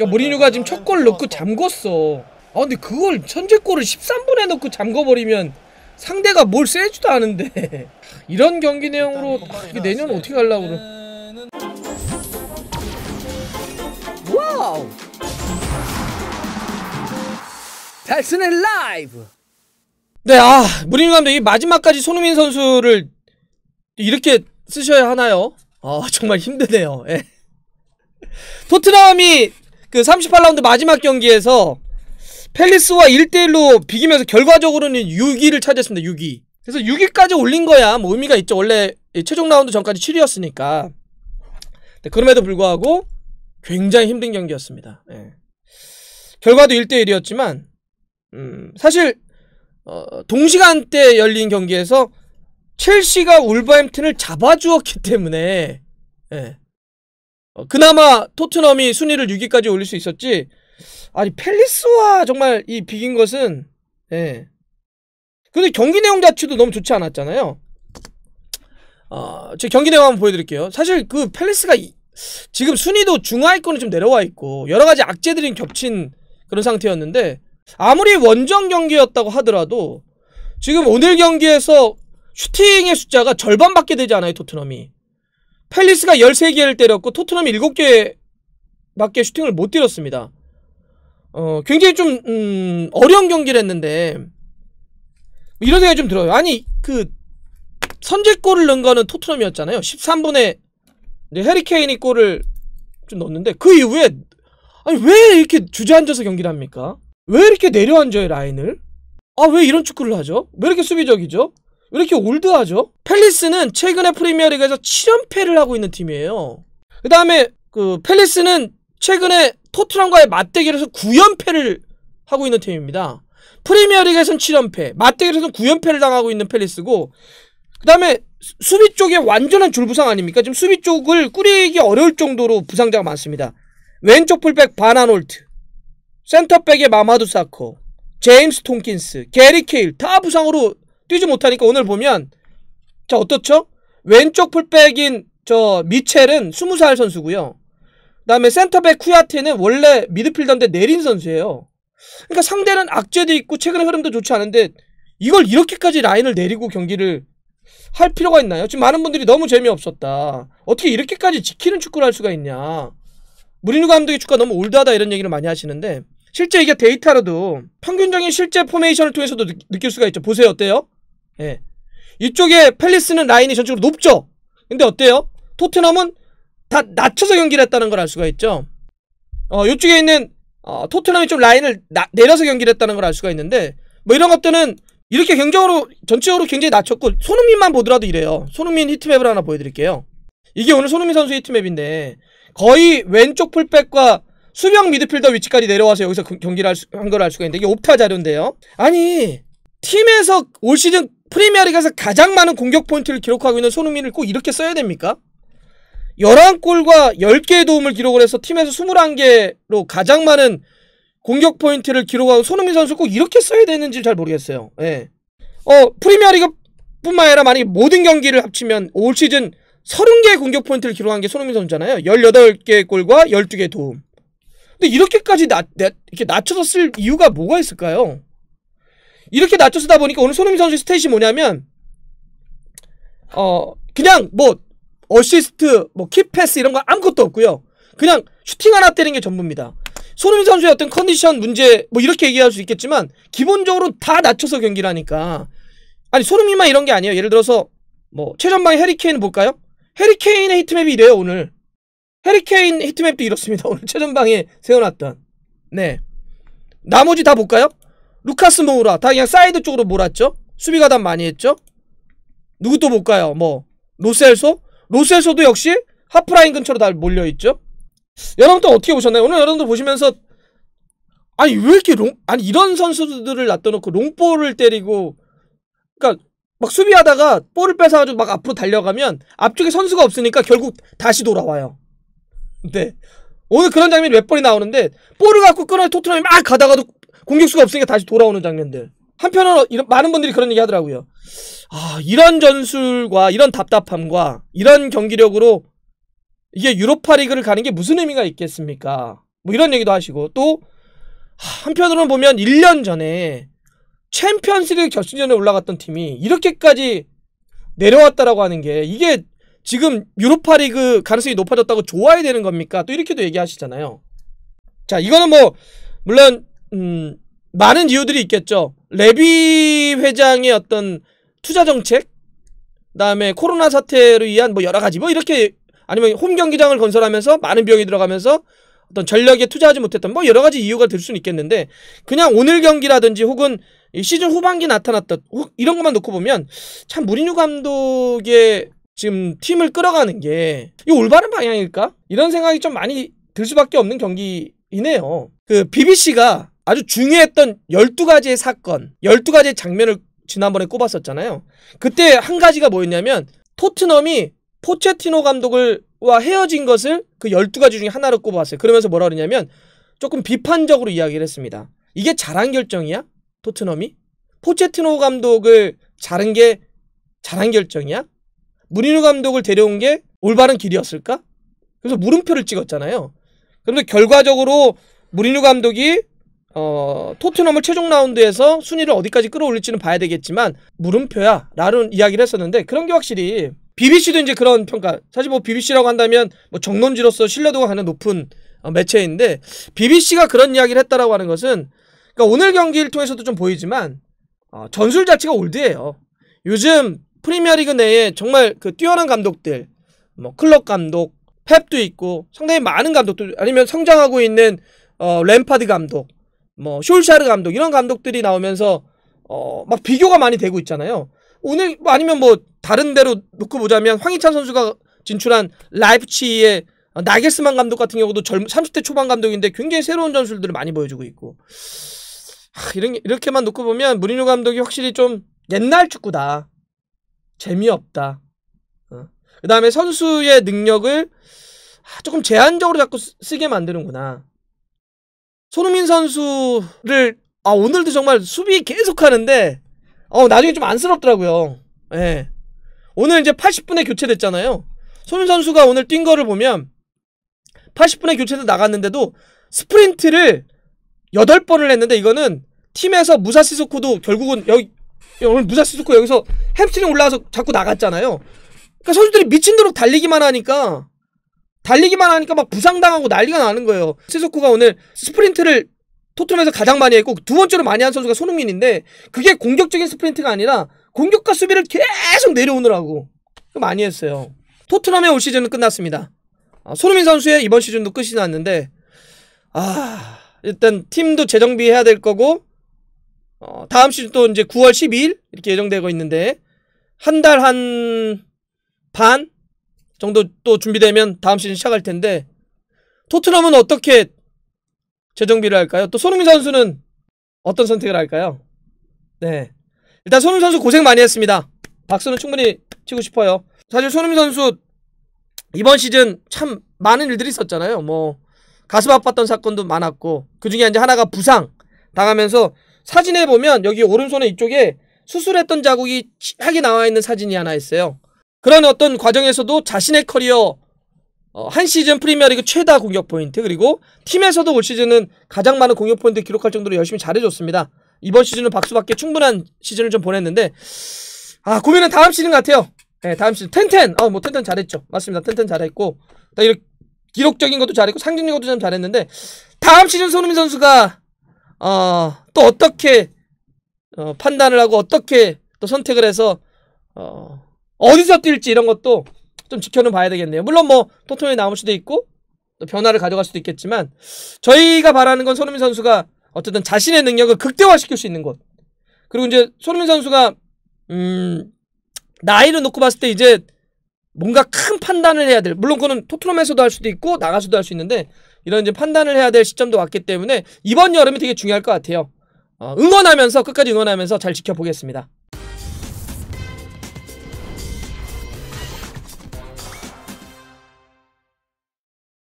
야 모리뉴가 지금 첫 골 넣고 잠궜어 아 근데 그걸 천재골을 13분에 넣고 잠궈버리면 상대가 뭘 세지도 않은데 이런 경기 내용으로 내년 어떻게 하려고 그래 와우 달스의 라이브 네, 아, 무리뉴 감독이 마지막까지 손흥민 선수를 이렇게 쓰셔야 하나요? 아, 정말 힘드네요. 예. 토트넘이 그 38라운드 마지막 경기에서 펠리스와 1대1로 비기면서 결과적으로는 6위를 차지했습니다. 6위. 그래서 6위까지 올린 거야. 뭐 의미가 있죠. 원래 최종 라운드 전까지 7위였으니까. 그럼에도 불구하고 굉장히 힘든 경기였습니다. 예. 결과도 1대1이었지만 음, 사실 어, 동시간대 열린 경기에서 첼시가 울버햄튼을 잡아주었기 때문에 예. 어, 그나마 토트넘이 순위를 6위까지 올릴 수 있었지 아니 펠리스와 정말 이 비긴 것은 예. 근데 경기 내용 자체도 너무 좋지 않았잖아요. 어, 제 경기 내용 한번 보여드릴게요. 사실 그 펠리스가 이, 지금 순위도 중하위권이 좀 내려와 있고 여러 가지 악재들이 겹친 그런 상태였는데 아무리 원정 경기였다고 하더라도 지금 오늘 경기에서 슈팅의 숫자가 절반밖에 되지 않아요 토트넘이. 펠리스가 13개를 때렸고 토트넘이 7개 밖에 슈팅을 못 때렸습니다. 어, 굉장히 좀 음, 어려운 경기를 했는데 뭐 이런 생각이 좀 들어요. 아니 그 선제골을 넣은 거는 토트넘이었잖아요. 13분에 해리케인이 골을 좀 넣었는데 그 이후에 아니 왜 이렇게 주저앉아서 경기를 합니까? 왜 이렇게 내려앉아요 라인을? 아 왜 이런 축구를 하죠? 왜 이렇게 수비적이죠? 왜 이렇게 올드하죠? 펠리스는 최근에 프리미어리그에서 7연패를 하고 있는 팀이에요. 그 다음에 그 펠리스는 최근에 토트넘과의 맞대결에서 9연패를 하고 있는 팀입니다. 프리미어리그에서는 7연패, 맞대결에서는 9연패를 당하고 있는 펠리스고 그 다음에 수비 쪽에 완전한 줄부상 아닙니까? 지금 수비 쪽을 꾸리기 어려울 정도로 부상자가 많습니다. 왼쪽 풀백 바나놀트 센터백의 마마두 사코, 제임스 톰킨스, 게리 케일 다 부상으로 뛰지 못하니까 오늘 보면 자 어떻죠? 왼쪽 풀백인 저 미첼은 20살 선수고요. 그다음에 센터백 쿠야테는 원래 미드필더인데 내린 선수예요. 그러니까 상대는 악재도 있고 최근의 흐름도 좋지 않은데 이걸 이렇게까지 라인을 내리고 경기를 할 필요가 있나요? 지금 많은 분들이 너무 재미없었다. 어떻게 이렇게까지 지키는 축구를 할 수가 있냐. 무리뉴 감독의 축구가 너무 올드하다 이런 얘기를 많이 하시는데 실제 이게 데이터로도 평균적인 실제 포메이션을 통해서도 느낄 수가 있죠. 보세요 어때요? 예. 이쪽에 팰리스는 라인이 전적으로 높죠. 근데 어때요? 토트넘은 다 낮춰서 경기를 했다는 걸 알 수가 있죠. 어, 이쪽에 있는 어, 토트넘이 좀 라인을 나, 내려서 경기를 했다는 걸 알 수가 있는데 뭐 이런 것들은 이렇게 경쟁으로 전체적으로 굉장히 낮췄고 손흥민만 보더라도 이래요. 손흥민 히트맵을 하나 보여드릴게요. 이게 오늘 손흥민 선수 히트맵인데 거의 왼쪽 풀백과 수명 미드필더 위치까지 내려와서 여기서 그 경기를 한 걸 알 수가 있는데 이게 옵타 자료인데요. 아니 팀에서 올 시즌 프리미어리그에서 가장 많은 공격 포인트를 기록하고 있는 손흥민을 꼭 이렇게 써야 됩니까? 11골과 10개의 도움을 기록을 해서 팀에서 21개로 가장 많은 공격 포인트를 기록하고 손흥민 선수 꼭 이렇게 써야 되는지 잘 모르겠어요. 예. 어, 프리미어리그 뿐만 아니라 만약에 모든 경기를 합치면 올 시즌 30개의 공격 포인트를 기록한 게 손흥민 선수잖아요. 18개의 골과 12개의 도움. 근데 이렇게까지 낮, 낮, 이렇게 낮춰서 쓸 이유가 뭐가 있을까요? 이렇게 낮춰 쓰다 보니까 오늘 손흥민 선수의 스탯이 뭐냐면 어 그냥 뭐 어시스트, 뭐 키패스 이런 거 아무것도 없고요. 그냥 슈팅 하나 때리는 게 전부입니다. 손흥민 선수의 어떤 컨디션 문제 뭐 이렇게 얘기할 수 있겠지만 기본적으로 다 낮춰서 경기를 하니까 아니 손흥민만 이런 게 아니에요. 예를 들어서 뭐 최전방 의 해리케인 볼까요? 해리케인의 히트맵이 이래요 오늘. 해리케인 히트맵도 이렇습니다. 오늘 최전방에 세워놨던. 네. 나머지 다 볼까요? 루카스 모우라 다 그냥 사이드 쪽으로 몰았죠 수비가 단 많이 했죠 누구 또 볼까요 뭐 로셀소 로셀소도 역시 하프라인 근처로 다 몰려있죠 여러분 또 어떻게 보셨나요 오늘 여러분들 보시면서 아니 왜 이렇게 롱 아니 이런 선수들을 놔둬놓고 롱볼을 때리고 그러니까 막 수비하다가 볼을 뺏어가지고 막 앞으로 달려가면 앞쪽에 선수가 없으니까 결국 다시 돌아와요 네 오늘 그런 장면이 몇 번이 나오는데 볼을 갖고 끊어 토트넘이 막 가다가도 공격수가 없으니까 다시 돌아오는 장면들. 한편으로 이런, 많은 분들이 그런 얘기 하더라고요. 아, 이런 전술과 이런 답답함과 이런 경기력으로 이게 유로파 리그를 가는 게 무슨 의미가 있겠습니까? 뭐 이런 얘기도 하시고 또 한편으로는 보면 1년 전에 챔피언스리그 결승전에 올라갔던 팀이 이렇게까지 내려왔다라고 하는 게 이게 지금 유로파 리그 가능성이 높아졌다고 좋아야 되는 겁니까? 또 이렇게도 얘기하시잖아요. 자, 이거는 뭐 물론 음, 많은 이유들이 있겠죠. 레비 회장의 어떤 투자 정책, 그다음에 코로나 사태로 인한 뭐 여러 가지 뭐 이렇게 아니면 홈 경기장을 건설하면서 많은 비용이 들어가면서 어떤 전력에 투자하지 못했던 뭐 여러 가지 이유가 될 수는 있겠는데 그냥 오늘 경기라든지 혹은 시즌 후반기 나타났던 이런 것만 놓고 보면 참 무리뉴 감독의 지금 팀을 끌어가는 게이 올바른 방향일까? 이런 생각이 좀 많이 들 수밖에 없는 경기이네요. 그 BBC가 아주 중요했던 12가지의 사건, 12가지의 장면을 지난번에 꼽았었잖아요. 그때 한 가지가 뭐였냐면 토트넘이 포체티노 감독을와 헤어진 것을 그 12가지 중에 하나로 꼽았어요. 그러면서 뭐라 그러냐면 조금 비판적으로 이야기를 했습니다. 이게 잘한 결정이야? 토트넘이? 포체티노 감독을 자른 게 잘한 결정이야? 무리뉴 감독을 데려온 게 올바른 길이었을까? 그래서 물음표를 찍었잖아요. 그런데 결과적으로 무리뉴 감독이 어, 토트넘을 최종 라운드에서 순위를 어디까지 끌어올릴지는 봐야 되겠지만 물음표야 라는 이야기를 했었는데 그런 게 확실히 BBC도 이제 그런 평가 사실 뭐 BBC라고 한다면 뭐 정론지로서 신뢰도가 가장 높은 어, 매체인데 BBC가 그런 이야기를 했다라고 하는 것은 그러니까 오늘 경기를 통해서도 좀 보이지만 어, 전술 자체가 올드해요 요즘 프리미어리그 내에 정말 그 뛰어난 감독들 뭐 클럽 감독 펩도 있고 상당히 많은 감독들 아니면 성장하고 있는 어, 램파드 감독 뭐 숄샤르 감독 이런 감독들이 나오면서 어막 비교가 많이 되고 있잖아요. 오늘 뭐 아니면 뭐 다른 데로 놓고 보자면 황희찬 선수가 진출한 라이프치히의 나겔스만 감독 같은 경우도 젊 30대 초반 감독인데 굉장히 새로운 전술들을 많이 보여주고 있고 하, 이런 이렇게만 놓고 보면 무리뉴 감독이 확실히 좀 옛날 축구다 재미없다 어. 그 다음에 선수의 능력을 아, 조금 제한적으로 자꾸 쓰, 게 만드는구나 손흥민 선수를 아 오늘도 정말 수비 계속 하는데 어 나중에 좀 안쓰럽더라고요. 예. 오늘 이제 80분에 교체됐잖아요. 손흥민 선수가 오늘 뛴 거를 보면 80분에 교체돼 나갔는데도 스프린트를 8번을 했는데 이거는 팀에서 무사시소코도 결국은 여기 오늘 무사시소코 여기서 햄스트링 올라와서 자꾸 나갔잖아요. 그러니까 선수들이 미친 대로 달리기만 하니까 달리기만 하니까 막 부상당하고 난리가 나는 거예요. 세소쿠가 오늘 스프린트를 토트넘에서 가장 많이 했고 두 번째로 많이 한 선수가 손흥민인데 그게 공격적인 스프린트가 아니라 공격과 수비를 계속 내려오느라고 많이 했어요. 토트넘의 올 시즌은 끝났습니다. 아, 손흥민 선수의 이번 시즌도 끝이 났는데 아 일단 팀도 재정비해야 될 거고 어, 다음 시즌 또 이제 9월 12일 이렇게 예정되고 있는데 한달한반 정도 또 준비되면 다음 시즌 시작할 텐데 토트넘은 어떻게 재정비를 할까요? 또 손흥민 선수는 어떤 선택을 할까요? 네. 일단 손흥민 선수 고생 많이 했습니다. 박수는 충분히 치고 싶어요. 사실 손흥민 선수 이번 시즌 참 많은 일들이 있었잖아요. 뭐 가슴 아팠던 사건도 많았고 그중에 이제 하나가 부상 당하면서 사진에 보면 여기 오른손에 이쪽에 수술했던 자국이 하게 나와 있는 사진이 하나 있어요. 그런 어떤 과정에서도 자신의 커리어 어, 한 시즌 프리미어리그 최다 공격 포인트 그리고 팀에서도 올 시즌은 가장 많은 공격 포인트 기록할 정도로 열심히 잘해줬습니다. 이번 시즌은 박수밖에 충분한 시즌을 좀 보냈는데 아 고민은 다음 시즌 같아요. 네, 다음 시즌 텐텐 어 뭐 텐텐 잘했죠. 맞습니다. 텐텐 잘했고 이렇게 기록적인 것도 잘했고 상징적인 것도 참 잘했는데 다음 시즌 손흥민 선수가 어, 또 어떻게 어, 판단을 하고 어떻게 또 선택을 해서 어, 어디서 뛸지 이런 것도 좀 지켜는 봐야 되겠네요. 물론 뭐 토토에 나올 수도 있고 또 변화를 가져갈 수도 있겠지만 저희가 바라는 건 손흥민 선수가 어쨌든 자신의 능력을 극대화시킬 수 있는 것. 그리고 이제 손흥민 선수가 음 나이를 놓고 봤을 때 이제 뭔가 큰 판단을 해야 될 물론 그거는 토트넘에서도 할 수도 있고 나가서도 할 수 있는데 이런 이제 판단을 해야 될 시점도 왔기 때문에 이번 여름이 되게 중요할 것 같아요. 어, 응원하면서 끝까지 응원하면서 잘 지켜보겠습니다.